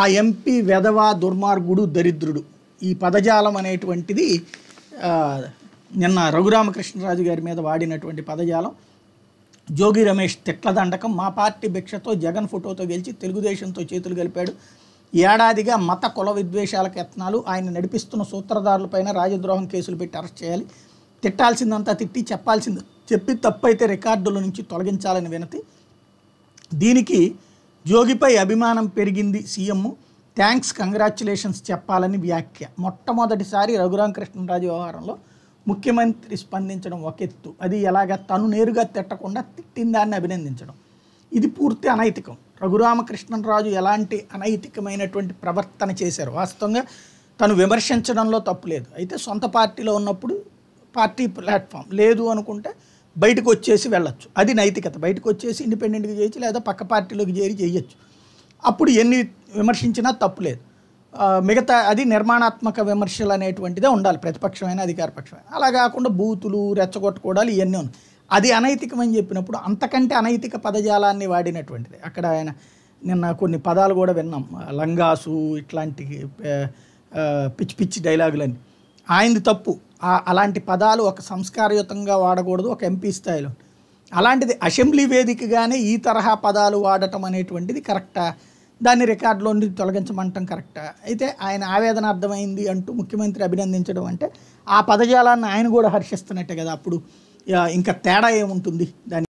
ఆ ఎంపీ వెధవ దుర్మార్గుడు దరిద్రుడు ఈ పదజాలం అనేటువంటిది నిన్న రఘురామకృష్ణరాజు గారి మీద వాడినటువంటి పదజాలం జోగి రమేష్ తిట్లదండకం మా పార్టీ భిక్షతో జగన్ ఫోటోతో గెలిచి తెలుగుదేశంతో చేతులు గలిపాడు ఏడాదిగా మత కుల విద్వేషాల యత్నాలు ఆయన నడిపిస్తున్న సూత్రధారులపైన రాజద్రోహం కేసులు పెట్టి అరెస్ట్ చేయాలి తిట్టాల్సిందంతా తిట్టి చెప్పాల్సింది చెప్పి తప్పైతే రికార్డుల నుంచి తొలగించాలని వినతి దీనికి జోగిపై అభిమానం పెరిగింది సీఎం థ్యాంక్స్ కంగ్రాచులేషన్స్ చెప్పాలని వ్యాఖ్య మొట్టమొదటిసారి రఘురామకృష్ణరాజు వ్యవహారంలో ముఖ్యమంత్రి స్పందించడం ఒక ఎత్తు అది ఎలాగ తను నేరుగా తిట్టకుండా తిట్టిందాన్ని అభినందించడం ఇది పూర్తి అనైతికం రఘురామకృష్ణరాజు ఎలాంటి అనైతికమైనటువంటి ప్రవర్తన చేశారు వాస్తవంగా తను విమర్శించడంలో లేదు అయితే సొంత పార్టీలో ఉన్నప్పుడు పార్టీ ప్లాట్ఫామ్ లేదు అనుకుంటే బయటకు వచ్చేసి వెళ్ళొచ్చు అది నైతికత బయటకు వచ్చేసి ఇండిపెండెంట్గా చేయొచ్చు లేదా పక్క పార్టీలోకి చేరి చేయొచ్చు అప్పుడు ఎన్ని విమర్శించినా తప్పు మిగతా అది నిర్మాణాత్మక విమర్శలు అనేటువంటిదే ఉండాలి ప్రతిపక్షమైన అధికారపక్షమైన అలా కాకుండా బూతులు రెచ్చగొట్టుకోవడాలు ఇవన్నీ ఉన్నాయి అది అనైతికమని చెప్పినప్పుడు అంతకంటే అనైతిక పదజాలాన్ని వాడినటువంటిది అక్కడ ఆయన నిన్న కొన్ని పదాలు కూడా విన్నాం లంగాసు ఇట్లాంటి పిచ్చి పిచ్చి డైలాగులన్నీ ఆయనది తప్పు అలాంటి పదాలు ఒక సంస్కారయుతంగా వాడకూడదు ఒక ఎంపీ స్థాయిలో అలాంటిది అసెంబ్లీ వేదికగానే ఈ తరహా పదాలు వాడటం అనేటువంటిది కరెక్టా దాన్ని రికార్డులో నుండి తొలగించమంటం కరెక్టా అయితే ఆయన ఆవేదన అర్థమైంది అంటూ ముఖ్యమంత్రి అభినందించడం అంటే ఆ పదజాలాన్ని ఆయన కూడా హర్షిస్తున్నట్టే కదా అప్పుడు ఇంకా తేడా ఏముంటుంది దాని